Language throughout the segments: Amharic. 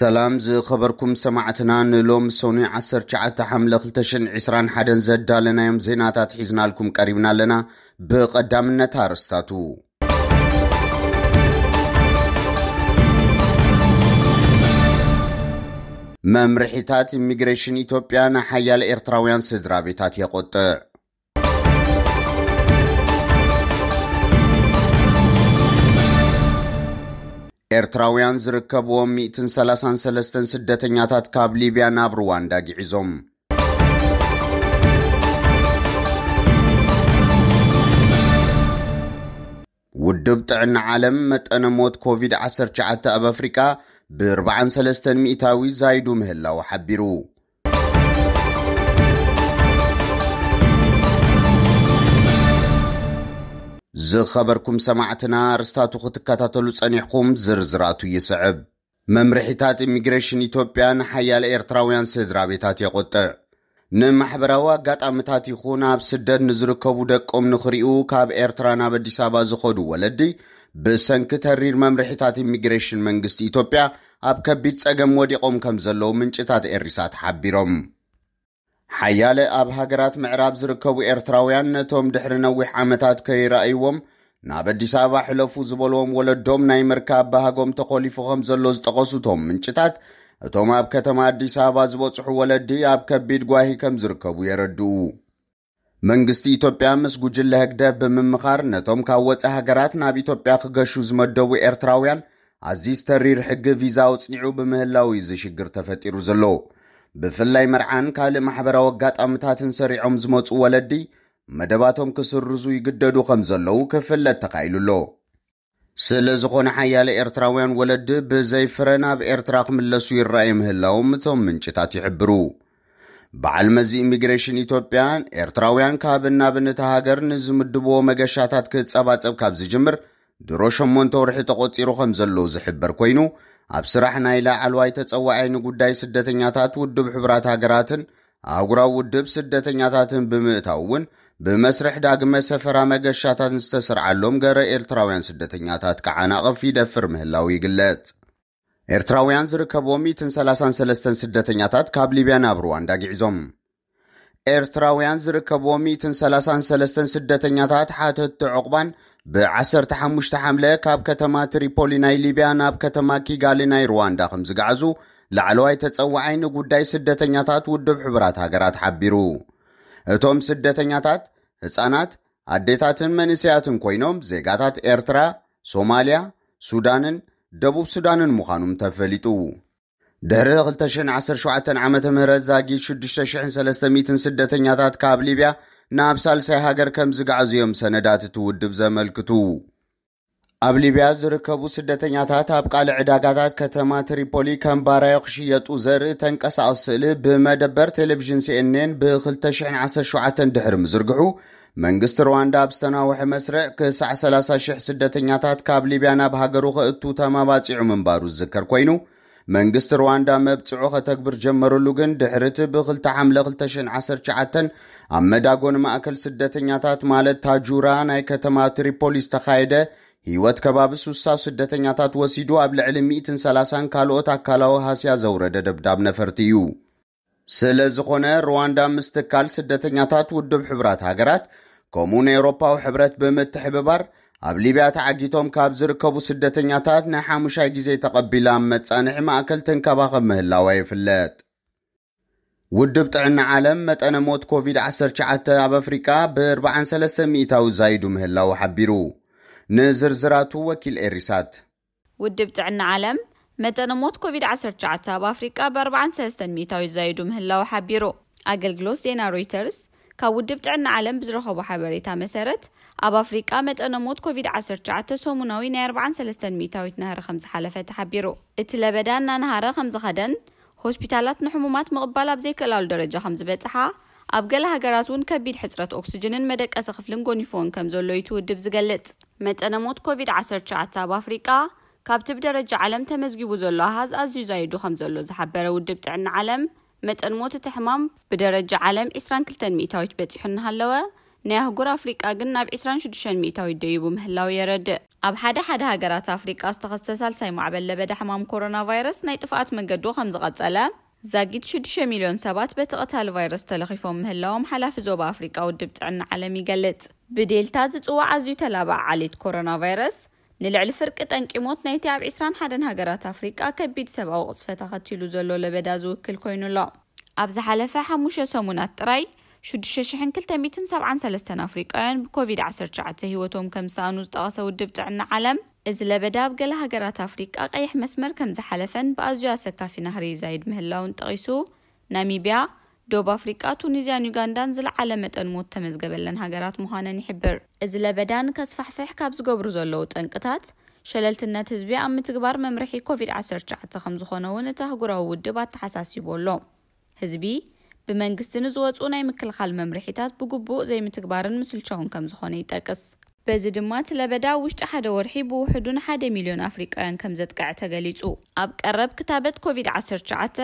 ሰላም ዝኸበርኩም ሰማዕትና ንሎም ሶኒ 19 ሓምለ 221 ዘዳለናዮም ዜናታት ሒዝናልኩም ቀሪብና ኣለና ብቐዳምነት ኣርስታቱ መምርሒታት ኢሚግሬሽን ኢትዮጵያ ንሓያል ኤርትራውያን ስድራ ቤታት የቆጥዕ ኤርትራውያን ዝርከብዎም 133 ስደተኛታት ካብ ሊብያ ናብ ሩዋንዳ ጊዒዞም ውድብ ጥዕና ዓለም መጠነ ሞት ኮቪድ-19 ኣብ ኣፍሪቃ ብ43 ሚእታዊ ዛይዱ ምህላው ሓቢሩ ዝኸበርኩም ሰማዕትና ርስታቱ ክትከታተሉ ጸኒሕኩም ዝርዝራቱ ይስዕብ መምርሒታት ኢሚግሬሽን ኢትዮጵያ ንሓያለ ኤርትራውያን ስድራ ቤታት የቆጥዕ ንማሕበራዊ ኣጋጣምታት ይኹን ኣብ ስደት ንዝርከቡ ደቆም ንኽሪኡ ካብ ኤርትራ ናብ ኣዲስ ኣበባ ዝኸዱ ወለዲ ብሰንኪ ተሪር መምርሒታት ኢሚግሬሽን መንግስቲ ኢትዮጵያ ኣብ ከቢድ ጸገም ወዲቖም ከም ዘለዉ ምንጭታት ኤሪሳት ሓቢሮም ሓያለ ኣብ ሃገራት ምዕራብ ዝርከቡ ኤርትራውያን ነቶም ድሕሪ ነዊሕ ዓመታት ከይረኣይዎም ናብ ኣዲስ ኣበባ ሕለፉ ዝበልዎም ወለዶም ናይ ምርካብ ባህጎም ተኸሊፉ ከም ዘሎ ዝጠቐሱቶም ምንጭታት እቶም ኣብ ከተማ ኣዲስ ኣበባ ዝበፅሑ ወለዲ ኣብ ከቢድ ጓሂ ከም ዝርከቡ የረድኡ መንግስቲ ኢትዮጵያ ምስ ጉጅለ ህግደብ ብምምኻር ነቶም ካብ ወፃኢ ሃገራት ናብ ኢትዮጵያ ክገሹ ዝመደቡ ኤርትራውያን ኣዝዩ ዝተሪር ሕጊ ቪዛ ኣውፅኒዑ ብምህላዊ ዝሽግር ተፈጢሩ ዘሎ ብፍላይ መርዓን ካልእ ማሕበራዊ ኣጋጣሚታትን ሰሪዖም ዝመፁ ወለዲ መደባቶም ክስርዙ ይግደዱ ከም ዘለዉ ክፍለጥ ተኻኢሉ ኣሎ ስለ ዝኾነ ሓያለ ኤርትራውያን ወለዲ ብዘይፍረ ናብ ኤርትራ ክምለሱ ይረአዩ ምህላዎም እቶም ምንጭታት ይሕብሩ በዓል መዚ ኢሚግሬሽን ኢትዮጵያ ኤርትራውያን ካብ ናብ ነቲ ሃገር ንዝምድብዎ መገሻታት ክጸባጸብ ካብ ዝጅምር ድሮ 8 ወርሒ ተቖጺሩ ከም ዘለዉ ዝሕበር ኮይኑ ኣብ ስራሕ ናይ ላዕለዋይ ተፀዋዐይ ንጉዳይ ስደተኛታት ውድብ ሕቡራት ሃገራትን ኣህጉራዊ ውድብ ስደተኛታትን ብምእታው እውን ብመስርሕ ዳግመ ሰፈራ መገሻታትን ዝተሰርዓሎም ገረ ኤርትራውያን ስደተኛታት ከዓናቐፍ ይደፍር ምህላው ይግለጽ ኤርትራውያን ዝርከብዎም 133 ስደተኛታት ካብ ሊብያ ናብ ሩዋንዳ ጊዕዞም ኤርትራውያን ዝርከብዎም 133 ስደተኛታት ሓተቲ ዕቑባን ብ15 ሓምለ ካብ ከተማ ትሪፖሊ ናይ ሊብያ ናብ ከተማ ኪጋሊ ናይ ሩዋንዳ ከም ዝገዓዙ ላዕለዋይ ተፀዋዓይ ንጉዳይ ስደተኛታት ውድብ ሕቡራት ሃገራት ሓቢሩ እቶም ስደተኛታት ህፃናት ኣዴታትን መንእስያትን ኮይኖም ዜጋታት ኤርትራ፣ ሶማልያ፣ ሱዳንን ደቡብ ሱዳንን ምዃኑም ተፈሊጡ ድሕሪ 217 ዓ ም ዛጊ 6300 ስደተኛታት ካብ ሊብያ ናብ ሳልሳይ ሃገር ከም ዝገዓዝዮም ሰነዳት እቲ ውድብ ዘመልክቱ ኣብ ሊብያ ዝርከቡ ስደተኛታት ኣብ ቃል ዕዳጋታት ከተማ ትሪፖሊ ከም ባራዮ ክሽየጡ ዘርኢ ተንቀሳቐስ ስእሊ ብመደበር ቴሌቭዥን ሲኤንኤን ብ 217 ድሕሪ ምዝርግሑ መንግስቲ ሩዋንዳ ኣብ ዝተናውሐ መስርዕ ክሳዕ 30,000 ስደተኛታት ካብ ሊብያ ናብ ሃገሩ ክእቱ ተማባፂዑ ምንባሩ ዝዝከር ኮይኑ መንግስቲ ሩዋንዳ መብፅዑ ከተግብር ጀመረሉ ግን ድሕርቲ እቲ ብ2 ሓምለ 219 ኣብ መዳጎን ማእከል ስደተኛታት ማለት ታጁራ ናይ ከተማ ትሪፖሊ ዝተኻየደ ህይወት ከባቢ ስውሳብ ስደተኛታት ወሲዱ ኣብ ልዕሊ 130 ካልኦት ኣካላዊ ሃስያ ዘውረደ ደብዳብ ነፈርቲ እዩ ስለ ዝኾነ ሩዋንዳ ምስ ትካል ስደተኛታት ውድብ ሕቡራት ሃገራት ከምኡ ንኤውሮፓዊ ሕብረት ብምትሕብባር ኣብ ሊብያ ተዓጊቶም ካብ ዝርከቡ ስደተኛታት ናይ ሓሙሻይ ግዜ ተቐቢላ መጻንሒ ማእከል ተንከባኸብ ምህላዋ ይፍለጥ ውድብ ጥዕና ዓለም መጠነ ሞት ኮቪድ-19 ኣብ ኣፍሪቃ ብ43 ሚእታዊ ዛይዱ ምህላው ሓቢሩ ንዝርዝራቱ ወኪል ኤሪሳት ውድብ ጥዕና ዓለም መጠነ ሞት ኮቪድ-19 ኣብ ኣፍሪቃ ብ43 ሚእታዊ ዛይዱ ምህላው ሓቢሩ ኣገልግሎት ዜና ሮይተርስ ካብ ውድብ ጥዕና ዓለም ብዝረኸቦ ሓበሬታ መሰረት ኣብ ኣፍሪቃ መጠነ ሞት ኮቪድ-19 ሰሙናዊ ናይ 43 ሚእታዊት ናህሪ ከም ዝሓለፈ ተሓቢሩ እቲ ለበዳ እናናሃረ ከም ዝኸደን ሆስፒታላት ንሕሙማት ምቕባል ኣብ ዘይክእላሉ ደረጃ ከም ዝበፅሓ ኣብ ገለ ሃገራት እውን ከቢድ ሕፅረት ኦክስጅንን መደቀሲ ክፍልን ጎኒፎን ከም ዘሎ እዩ ትውድብ ዝገልጽ መጠነ ሞት ኮቪድ-19 ኣብ ኣፍሪቃ ካብቲ ብደረጃ ዓለም ተመዝጊቡ ዘሎ ኣሃዝ ኣዝዩ ዛይዱ ከም ዘሎ ዝሓበረ ውድብ ጥዕና ዓለም متن موت تحمام بدرجة عالم عسران كلتن ميتاويت بتيحن هلوه نيه هقور أفريقا قلنا بعسران شدشن ميتاويت ديبو مهلاو يرد أب حدا حدا هقرات أفريقا استخستسال سايمو عبالة بدا حمام كورونا فيروس نيتفقات من قدو خمز غتالة زاقيت شدش مليون سبات بتقتال فيروس تلخيفو مهلاوم حلا في زوب أفريقا ودبت عن عالمي قلت بديل تازت او عزو تلابع عاليت كورونا فيروس نلعل فرقة تنكي موت نايتي عب عسران حدن هاقرات أفريقا كبيد سبع وقصفة تخطيلو زلو لبدازو كل كوينو لا أبز حالفة حموشة سومونات راي شد ششحن كل تميتن سبعا سلستان أفريقاين بكوفيد عصر جعته وتوم كم سانوز دغسة ودبت عن عالم إز لبداب قل هاقرات أفريقا قايح مسمر كم زحالفن بأزجاسة كافي نهري زايد مهلاون تغيسو ناميبيا ደቡብ ኣፍሪቃ ቱኒዝያን ዩጋንዳን ዝለዓለ መጠን ሞት ተመዝገበለን ሃገራት ምዃነን ይሕብር እዚ ለበዳን ከስፋሕፍሕ ካብ ዝገብሩ ዘለዉ ጠንቅታት ሸለልትነት ህዝቢ ኣብ ምትግባር መምርሒ ኮቪድ-19 ከም ዝኾነ እውን እቲ ኣህጉራዊ ውድብ ኣተሓሳሲቡ ኣሎ ህዝቢ ብመንግስቲ ንዝወፁ ናይ ምክልኻል መምርሒታት ብግቡእ ዘይምትግባርን ምስልቸውን ከም ዝኾነ ይጠቅስ በዚ ድማ እቲ ለበዳ ውሽጢ ሓደ ወርሒ ብውሕዱን ሓደ ሚልዮን ኣፍሪቃውያን ከም ዘጥቅዐ ተገሊጹ ኣብ ቀረብ ክታበት ኮቪድ-19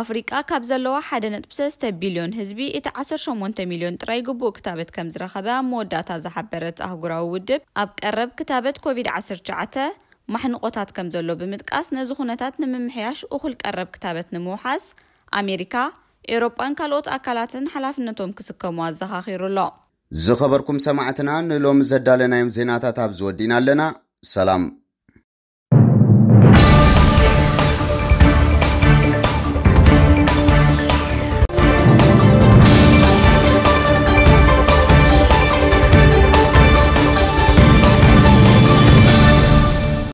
ኣፍሪቃ ካብ ዘለዋ 1.3 ቢልዮን ህዝቢ እቲ 18 ሚልዮን ጥራይ ግቡእ ክታበት ከም ዝረኸበ መወዳእታ ዝሓበረት ኣህጉራዊ ውድብ ኣብ ቀረብ ክታበት ኮቪድ-19 ማሕንቆታት ከም ዘሎ ብምጥቃስ ነዚ ኩነታት ንምምሕያሽ እኹል ቀረብ ክታበት ንምውሓስ ኣሜሪካ ኤሮጳን ካልኦት ኣካላትን ሓላፍነቶም ክስከሙ ኣዘኻኺሩ ኣሎ ዝኸበርኩም ሰማዕትና ንሎሚ ዘዳለናዮም ዜናታት ኣብ ዝወዲና ኣለና ሰላም